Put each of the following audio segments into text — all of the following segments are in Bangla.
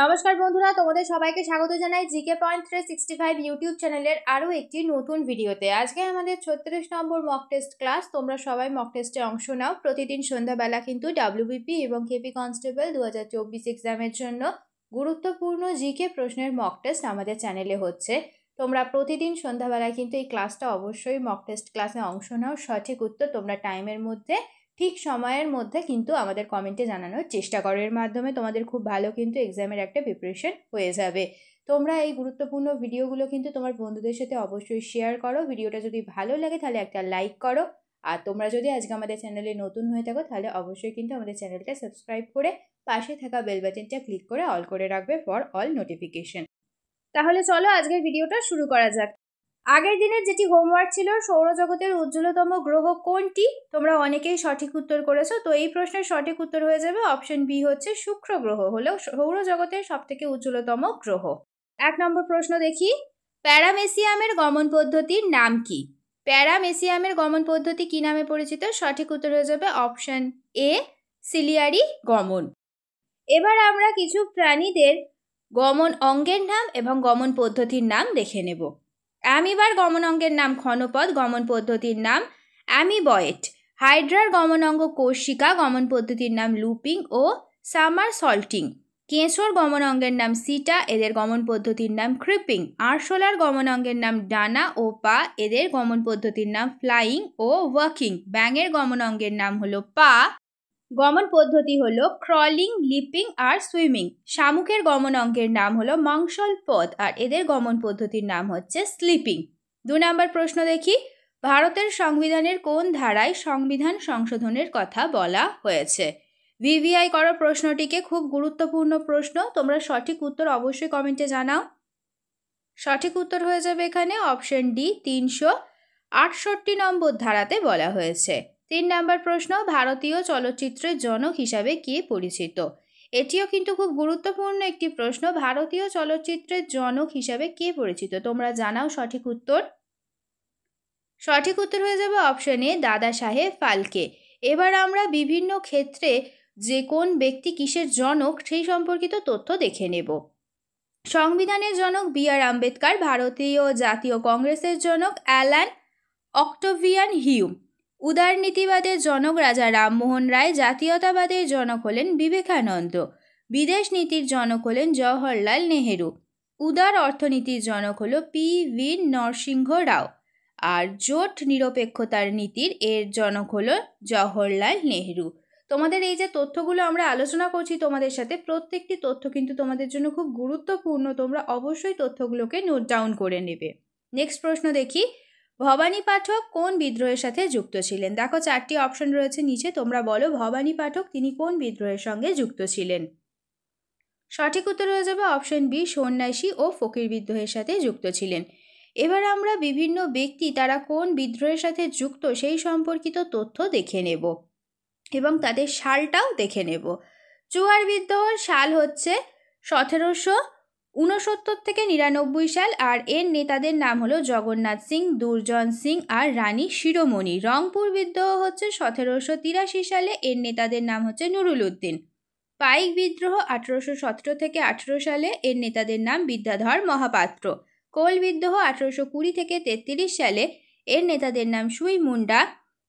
নমস্কার বন্ধুরা তোমাদের সবাইকে স্বাগত জানাই GK point three sixty five YouTube চ্যানেলের আরও একটি নতুন ভিডিওতে আজকে আমাদের ছত্রিশ নম্বর মক টেস্ট ক্লাস তোমরা সবাই মক টেস্টে অংশ নাও প্রতিদিন সন্ধ্যাবেলা কিন্তু ডাব্লিউবিপি এবং কেপি কনস্টেবল দু হাজার চব্বিশ এক্সামের জন্য গুরুত্বপূর্ণ জিকে প্রশ্নের মক টেস্ট আমাদের চ্যানেলে হচ্ছে তোমরা প্রতিদিন সন্ধ্যাবেলায় কিন্তু এই ক্লাসটা অবশ্যই মক টেস্ট ক্লাসে অংশ নাও সঠিক উত্তর তোমরা টাইমের মধ্যে ঠিক সময়ের মধ্যে কিন্তু আমাদের কমেন্টে জানানোর চেষ্টা করো এর মাধ্যমে তোমাদের খুব ভালো কিন্তু এক্সামের একটা প্রিপারেশন হয়ে যাবে তোমরা এই গুরুত্বপূর্ণ ভিডিওগুলো কিন্তু তোমার বন্ধুদের সাথে অবশ্যই শেয়ার করো ভিডিওটা যদি ভালো লাগে তাহলে একটা লাইক করো আর তোমরা যদি আজকে আমাদের চ্যানেলে নতুন হয়ে থাকো তাহলে অবশ্যই কিন্তু আমাদের চ্যানেলটা সাবস্ক্রাইব করে পাশে থাকা বেল বাটনটা ক্লিক করে অল করে রাখবে ফর অল নোটিফিকেশন তাহলে চলো আজকের ভিডিওটা শুরু করা যাক আগের দিনের যেটি হোমওয়ার্ক ছিল সৌরজগতের উজ্জ্বলতম গ্রহ কোনটি তোমরা অনেকেই সঠিক উত্তর করেছো তো এই প্রশ্নের সঠিক উত্তর হয়ে যাবে অপশন বি হচ্ছে শুক্র গ্রহ হলো সৌরজগতের সবথেকে উজ্জ্বলতম গ্রহ এক নম্বর প্রশ্ন দেখি প্যারামেসিয়ামের গমন পদ্ধতির নাম কি প্যারামেসিয়ামের গমন পদ্ধতি কি নামে পরিচিত সঠিক উত্তর হয়ে যাবে অপশন এ সিলিয়ারি গমন এবার আমরা কিছু প্রাণীদের গমন অঙ্গের নাম এবং গমন পদ্ধতির নাম দেখে নেব অ্যামিবার অঙ্গের নাম ক্ষণপদ গমন পদ্ধতির নাম অ্যামিবয়েট হাইড্রার অঙ্গ কোষিকা গমন পদ্ধতির নাম লুপিং ও সামার সল্টিং কেঁচোর অঙ্গের নাম সিটা এদের গমন পদ্ধতির নাম ক্রিপিং আরশোলার অঙ্গের নাম ডানা ও পা এদের গমন পদ্ধতির নাম ফ্লাইং ও ওয়াকিং ব্যাঙের অঙ্গের নাম হলো পা গমন পদ্ধতি হলো ক্রলিং লিপিং আর সুইমিং শামুকের গমন অঙ্গের নাম হলো মংসল পথ আর এদের গমন পদ্ধতির নাম হচ্ছে স্লিপিং দু নম্বর প্রশ্ন দেখি ভারতের সংবিধানের কোন ধারায় সংবিধান সংশোধনের কথা বলা হয়েছে ভিভিআই করো প্রশ্নটিকে খুব গুরুত্বপূর্ণ প্রশ্ন তোমরা সঠিক উত্তর অবশ্যই কমেন্টে জানাও সঠিক উত্তর হয়ে যাবে এখানে অপশন ডি তিনশো আটষট্টি নম্বর ধারাতে বলা হয়েছে তিন নাম্বার প্রশ্ন ভারতীয় চলচ্চিত্রের জনক হিসাবে কে পরিচিত এটিও কিন্তু খুব গুরুত্বপূর্ণ একটি প্রশ্ন ভারতীয় চলচ্চিত্রের জনক হিসাবে কে পরিচিত তোমরা জানাও সঠিক উত্তর সঠিক উত্তর হয়ে যাবে অপশনে দাদা সাহেব ফালকে এবার আমরা বিভিন্ন ক্ষেত্রে যে কোন ব্যক্তি কিসের জনক সেই সম্পর্কিত তথ্য দেখে নেব সংবিধানের জনক বি আর আম্বেদকর ভারতীয় জাতীয় কংগ্রেসের জনক অ্যালান অক্টোভিয়ান হিউম উদারনীতিবাদের জনক রাজা রামমোহন রায় জাতীয়তাবাদের জনক হলেন বিবেকানন্দ বিদেশ নীতির জনক হলেন জওহরলাল নেহেরু উদার অর্থনীতির জনক হল পি ভি নরসিংহ রাও আর জোট নিরপেক্ষতার নীতির এর জনক হল জওহরলাল নেহেরু তোমাদের এই যে তথ্যগুলো আমরা আলোচনা করছি তোমাদের সাথে প্রত্যেকটি তথ্য কিন্তু তোমাদের জন্য খুব গুরুত্বপূর্ণ তোমরা অবশ্যই তথ্যগুলোকে নোট ডাউন করে নেবে নেক্সট প্রশ্ন দেখি ভবানী পাঠক কোন বিদ্রোহের সাথে যুক্ত ছিলেন দেখো চারটি অপশন রয়েছে নিচে তোমরা বলো ভবানী পাঠক তিনি কোন বিদ্রোহের সঙ্গে যুক্ত ছিলেন সঠিক উত্তর হয়ে যাবে অপশন বি সন্ন্যাসী ও ফকির বিদ্রোহের সাথে যুক্ত ছিলেন এবার আমরা বিভিন্ন ব্যক্তি তারা কোন বিদ্রোহের সাথে যুক্ত সেই সম্পর্কিত তথ্য দেখে নেব এবং তাদের সালটাও দেখে নেব চুয়ার বিদ্রোহ সাল হচ্ছে সতেরোশো ঊনসত্তর থেকে নিরানব্বই সাল আর এর নেতাদের নাম হলো জগন্নাথ সিং দুর্জন সিং আর রানী শিরোমণি রংপুর বিদ্রোহ হচ্ছে সতেরোশো তিরাশি সালে এর নেতাদের নাম হচ্ছে নুরুল উদ্দিন পাইক বিদ্রোহ আঠেরোশো সতেরো থেকে আঠেরো সালে এর নেতাদের নাম বিদ্যাধর মহাপাত্র কোল বিদ্রোহ আঠেরোশো কুড়ি থেকে তেত্রিশ সালে এর নেতাদের নাম সুই মুন্ডা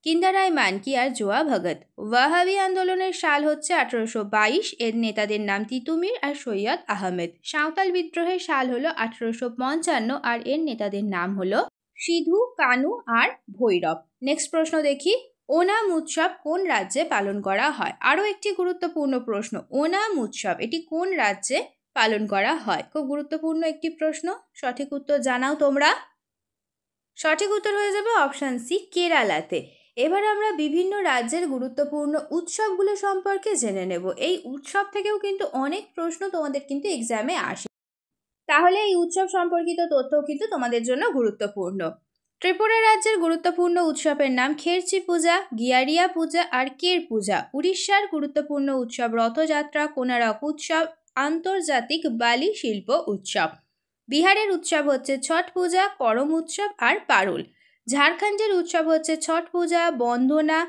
কিন্দারায় মানকি আর জোয়া ভগত ওয়াহাবি আন্দোলনের সাল হচ্ছে আঠারোশো বাইশ এর নেতাদের নাম তিতুমির আর সৈয়দ আহমেদ সাঁওতাল বিদ্রোহের সাল হলো আঠারোশো পঞ্চান্ন আর এর নেতাদের নাম হলো সিধু কানু আর ভৈরব নেক্সট প্রশ্ন দেখি ওনাম উৎসব কোন রাজ্যে পালন করা হয় আরও একটি গুরুত্বপূর্ণ প্রশ্ন ওনাম উৎসব এটি কোন রাজ্যে পালন করা হয় খুব গুরুত্বপূর্ণ একটি প্রশ্ন সঠিক উত্তর জানাও তোমরা সঠিক উত্তর হয়ে যাবে অপশান সি কেরালাতে এবার আমরা বিভিন্ন রাজ্যের গুরুত্বপূর্ণ উৎসবগুলো সম্পর্কে জেনে নেব এই উৎসব থেকেও কিন্তু অনেক প্রশ্ন তোমাদের কিন্তু এক্সামে আসে তাহলে এই উৎসব সম্পর্কিত তথ্যও কিন্তু তোমাদের জন্য গুরুত্বপূর্ণ ত্রিপুরা রাজ্যের গুরুত্বপূর্ণ উৎসবের নাম খেরচি পূজা গিয়ারিয়া পূজা আর কের পূজা উড়িষ্যার গুরুত্বপূর্ণ উৎসব রথযাত্রা কোনারক উৎসব আন্তর্জাতিক বালি শিল্প উৎসব বিহারের উৎসব হচ্ছে ছট পূজা করম উৎসব আর পারুল ঝাড়খণ্ডের উৎসব হচ্ছে ছট পূজা বন্দনা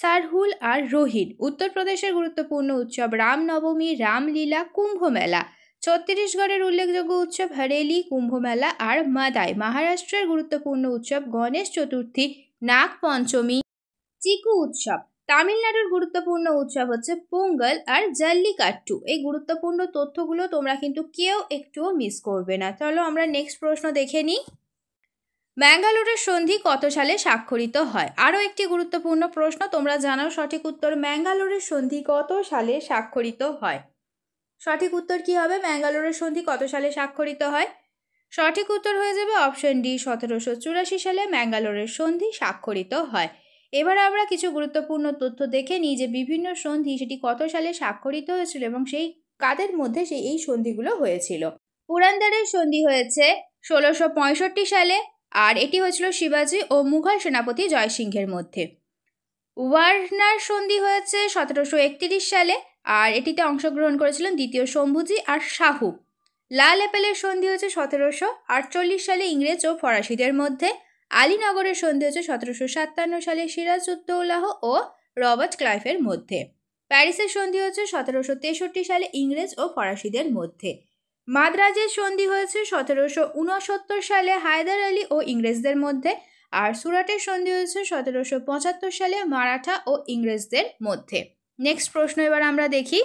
সারহুল আর রোহিণ উত্তরপ্রদেশের গুরুত্বপূর্ণ উৎসব রামনবমী রামলীলা কুম্ভ মেলা ছত্তিশগড়ের উল্লেখযোগ্য উৎসব হরেলি কুম্ভ মেলা আর মাদাই মহারাষ্ট্রের গুরুত্বপূর্ণ উৎসব গণেশ চতুর্থী নাগ পঞ্চমী চিকু উৎসব তামিলনাড়ুর গুরুত্বপূর্ণ উৎসব হচ্ছে পোঙ্গল আর জল্লিকাট্টু এই গুরুত্বপূর্ণ তথ্যগুলো তোমরা কিন্তু কেউ একটুও মিস করবে না চলো আমরা নেক্সট প্রশ্ন দেখে নিই ম্যাঙ্গালোরের সন্ধি কত সালে স্বাক্ষরিত হয় আরও একটি গুরুত্বপূর্ণ প্রশ্ন তোমরা জানাও সঠিক উত্তর ম্যাঙ্গালোরের সন্ধি কত সালে স্বাক্ষরিত হয় সঠিক উত্তর কি হবে ম্যাঙ্গালোরের সন্ধি কত সালে স্বাক্ষরিত হয় সঠিক উত্তর হয়ে যাবে অপশন ডি সতেরোশো চুরাশি সালে ম্যাঙ্গালোরের সন্ধি স্বাক্ষরিত হয় এবার আমরা কিছু গুরুত্বপূর্ণ তথ্য দেখে নিই যে বিভিন্ন সন্ধি সেটি কত সালে স্বাক্ষরিত হয়েছিল এবং সেই কাদের মধ্যে সেই এই সন্ধিগুলো হয়েছিল পুরান্দারের সন্ধি হয়েছে ষোলোশো সালে আর এটি হয়েছিল শিবাজি ও মুঘল সেনাপতি জয়সিংহের মধ্যে ওয়ার্নার সন্ধি হয়েছে সতেরোশো একত্রিশ সালে আর এটিতে অংশগ্রহণ করেছিলেন দ্বিতীয় শম্ভুজি আর শাহু লাল এপেলের সন্ধি হয়েছে সতেরোশো আটচল্লিশ সালে ইংরেজ ও ফরাসিদের মধ্যে আলীনগরের সন্ধি হয়েছে সতেরোশো সাতান্ন সালে সিরাজউদ্দৌলাহ ও রবার্ট ক্লাইফের মধ্যে প্যারিসের সন্ধি হয়েছে সতেরোশো তেষট্টি সালে ইংরেজ ও ফরাসিদের মধ্যে মাদ্রাজের সন্ধি হয়েছে সতেরোশো উনসত্তর সালে হায়দার আলী ও ইংরেজদের মধ্যে আর সুরাটের সন্ধি হয়েছে সতেরোশো পঁচাত্তর সালে মারাঠা ও ইংরেজদের মধ্যে নেক্সট প্রশ্ন এবার আমরা দেখি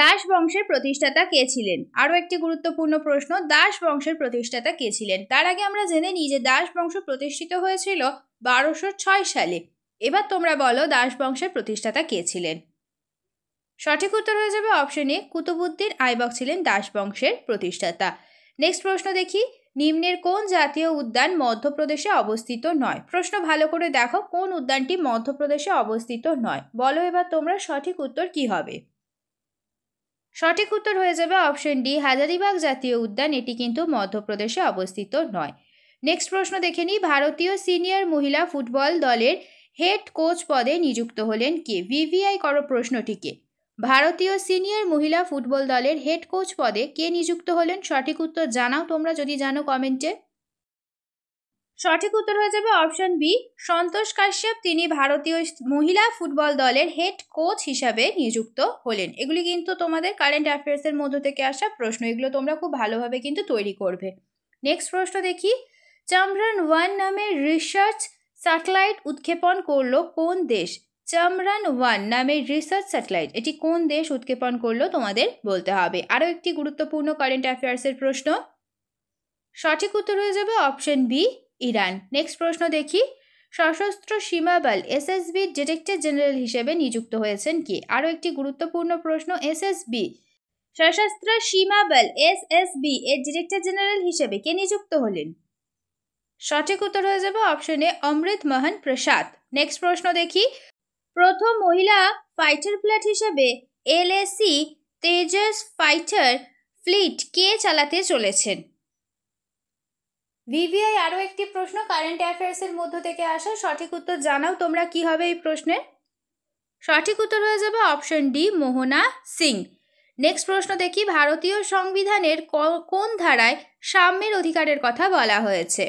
দাস বংশের প্রতিষ্ঠাতা কে ছিলেন আরও একটি গুরুত্বপূর্ণ প্রশ্ন দাস বংশের প্রতিষ্ঠাতা কে ছিলেন তার আগে আমরা জেনে নিই যে দাস বংশ প্রতিষ্ঠিত হয়েছিল বারোশো ছয় সালে এবার তোমরা বলো দাস বংশের প্রতিষ্ঠাতা কে ছিলেন সঠিক উত্তর হয়ে যাবে অপশন এ কুতুবুদ্দিন আইবক ছিলেন দাস বংশের প্রতিষ্ঠাতা নেক্সট প্রশ্ন দেখি নিম্নের কোন জাতীয় উদ্যান মধ্যপ্রদেশে অবস্থিত নয় প্রশ্ন ভালো করে দেখো কোন উদ্যানটি মধ্যপ্রদেশে অবস্থিত নয় বলো এবার তোমরা সঠিক উত্তর কি হবে সঠিক উত্তর হয়ে যাবে অপশন ডি হাজারিবাগ জাতীয় উদ্যান এটি কিন্তু মধ্যপ্রদেশে অবস্থিত নয় নেক্সট প্রশ্ন দেখে নিই ভারতীয় সিনিয়র মহিলা ফুটবল দলের হেড কোচ পদে নিযুক্ত হলেন কে ভিভিআই করো প্রশ্নটিকে ভারতীয় সিনিয়র মহিলা ফুটবল দলের হেড কোচ পদে কে নিযুক্ত হলেন সঠিক উত্তর জানাও তোমরা যদি জানো কমেন্টে সঠিক উত্তর হয়ে যাবে অপশন বি সন্তোষ কাশ্যপ তিনি ভারতীয় মহিলা ফুটবল দলের হেড কোচ হিসাবে নিযুক্ত হলেন এগুলি কিন্তু তোমাদের কারেন্ট অ্যাফেয়ার্সের মধ্য থেকে আসা প্রশ্ন এগুলো তোমরা খুব ভালোভাবে কিন্তু তৈরি করবে নেক্সট প্রশ্ন দেখি চন্দ্রায়ন ওয়ান নামে রিসার্চ স্যাটেলাইট উৎক্ষেপণ করলো কোন দেশ চামরান ওয়ান নামের রিসার্চ স্যাটেলাইট এটি কোন দেশ উৎক্ষেপণ করলো তোমাদের বলতে হবে আরও একটি গুরুত্বপূর্ণ কারেন্ট অ্যাফেয়ার্সের প্রশ্ন সঠিক উত্তর হয়ে যাবে অপশন বি ইরান নেক্সট প্রশ্ন দেখি সশস্ত্র সীমাবল এসএসবি ডিরেক্টর জেনারেল হিসেবে নিযুক্ত হয়েছেন কি আরও একটি গুরুত্বপূর্ণ প্রশ্ন এসএসবি সশস্ত্র সীমাবল বি এর ডিরেক্টর জেনারেল হিসেবে কে নিযুক্ত হলেন সঠিক উত্তর হয়ে যাবে অপশনে অমৃত মোহন প্রসাদ নেক্সট প্রশ্ন দেখি প্রথম মহিলা ফাইটার প্লেট হিসাবে এলএসি তেজস ফাইটার ফ্লিট কে চালাতে চলেছেন ভিভিআই আরও একটি প্রশ্ন কারেন্ট অ্যাফেয়ার্সের মধ্য থেকে আসা সঠিক উত্তর জানাও তোমরা কি হবে এই প্রশ্নের সঠিক উত্তর হয়ে যাবে option D Mohana Singh next প্রশ্ন দেখি ভারতীয় সংবিধানের কোন ধারায় সাম্যের অধিকারের কথা বলা হয়েছে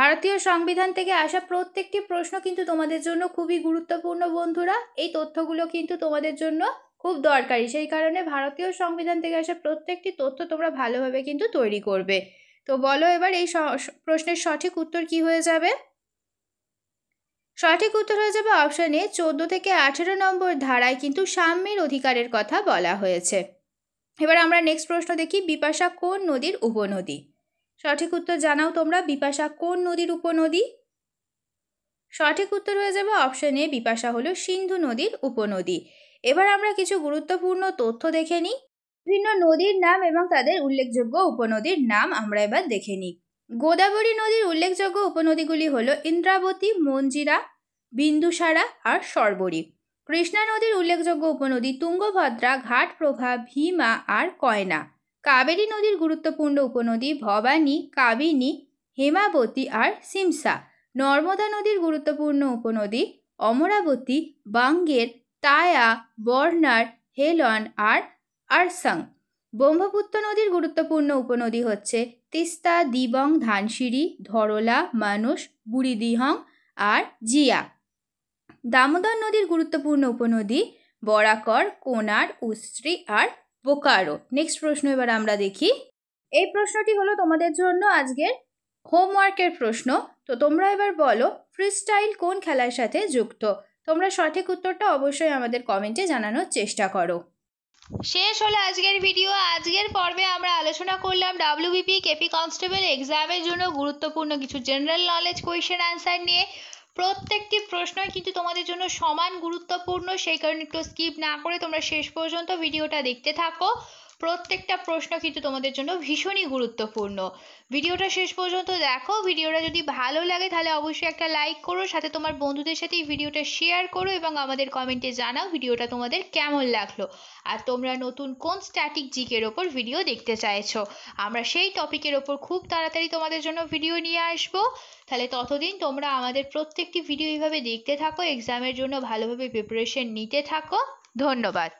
ভারতীয় সংবিধান থেকে আসা প্রত্যেকটি প্রশ্ন কিন্তু তোমাদের জন্য খুবই গুরুত্বপূর্ণ বন্ধুরা এই তথ্যগুলো কিন্তু তোমাদের জন্য খুব দরকারি সেই কারণে ভারতীয় সংবিধান থেকে আসা প্রত্যেকটি তথ্য তোমরা ভালোভাবে কিন্তু তৈরি করবে তো বলো এবার এই প্রশ্নের সঠিক উত্তর কি হয়ে যাবে সঠিক উত্তর হয়ে যাবে অপশানে চোদ্দ থেকে আঠেরো নম্বর ধারায় কিন্তু সাম্যের অধিকারের কথা বলা হয়েছে এবার আমরা নেক্সট প্রশ্ন দেখি বিপাশা কোন নদীর উপনদী সঠিক উত্তর জানাও তোমরা বিপাশা কোন নদীর উপনদী সঠিক উত্তর হয়ে যাবে অপশন এ বিপাশা হলো সিন্ধু নদীর উপনদী এবার আমরা কিছু গুরুত্বপূর্ণ তথ্য দেখে নিই বিভিন্ন নদীর নাম এবং তাদের উল্লেখযোগ্য উপনদীর নাম আমরা এবার দেখে নিই গোদাবরী নদীর উল্লেখযোগ্য উপনদীগুলি হল ইন্দ্রাবতী মঞ্জিরা বিন্দুসারা আর সর্বরী কৃষ্ণা নদীর উল্লেখযোগ্য উপনদী তুঙ্গভদ্রা ঘাটপ্রভা ভীমা আর কয়না কাবেরী নদীর গুরুত্বপূর্ণ উপনদী ভবানী কাবিনী হেমাবতী আর সিমসা নর্মদা নদীর গুরুত্বপূর্ণ উপনদী অমরাবতী বাঙ্গের তায়া বর্নার হেলন আর আরসাং ব্রহ্মপুত্র নদীর গুরুত্বপূর্ণ উপনদী হচ্ছে তিস্তা দিবং ধানসিঁড়ি ধরলা মানুষ বুড়িদিহং আর জিয়া দামোদর নদীর গুরুত্বপূর্ণ উপনদী বরাকর কোনার উশ্রী আর বোকারো নেক্সট প্রশ্ন এবার আমরা দেখি এই প্রশ্নটি হলো তোমাদের জন্য আজকের হোমওয়ার্কের প্রশ্ন তো তোমরা এবার বলো ফ্রিস্টাইল কোন খেলার সাথে যুক্ত তোমরা সঠিক উত্তরটা অবশ্যই আমাদের কমেন্টে জানানোর চেষ্টা করো শেষ হলো আজকের ভিডিও আজকের পর্বে আমরা আলোচনা করলাম ডাব্লিউবিপি কেপি কনস্টেবল এক্সামের জন্য গুরুত্বপূর্ণ কিছু জেনারেল নলেজ কোয়েশ্চেন অ্যান্সার নিয়ে প্রত্যেকটি প্রশ্নই কিন্তু তোমাদের জন্য সমান গুরুত্বপূর্ণ সেই কারণে একটু স্কিপ না করে তোমরা শেষ পর্যন্ত ভিডিওটা দেখতে থাকো প্রত্যেকটা প্রশ্ন কিন্তু তোমাদের জন্য ভীষণই গুরুত্বপূর্ণ ভিডিওটা শেষ পর্যন্ত দেখো ভিডিওটা যদি ভালো লাগে তাহলে অবশ্যই একটা লাইক করো সাথে তোমার বন্ধুদের সাথে এই ভিডিওটা শেয়ার করো এবং আমাদের কমেন্টে জানাও ভিডিওটা তোমাদের কেমন লাগলো আর তোমরা নতুন কোন স্ট্যাটিক জিকের ওপর ভিডিও দেখতে চাইছো আমরা সেই টপিকের ওপর খুব তাড়াতাড়ি তোমাদের জন্য ভিডিও নিয়ে আসবো তাহলে ততদিন তোমরা আমাদের প্রত্যেকটি ভিডিও এইভাবে দেখতে থাকো এক্সামের জন্য ভালোভাবে প্রিপারেশন নিতে থাকো ধন্যবাদ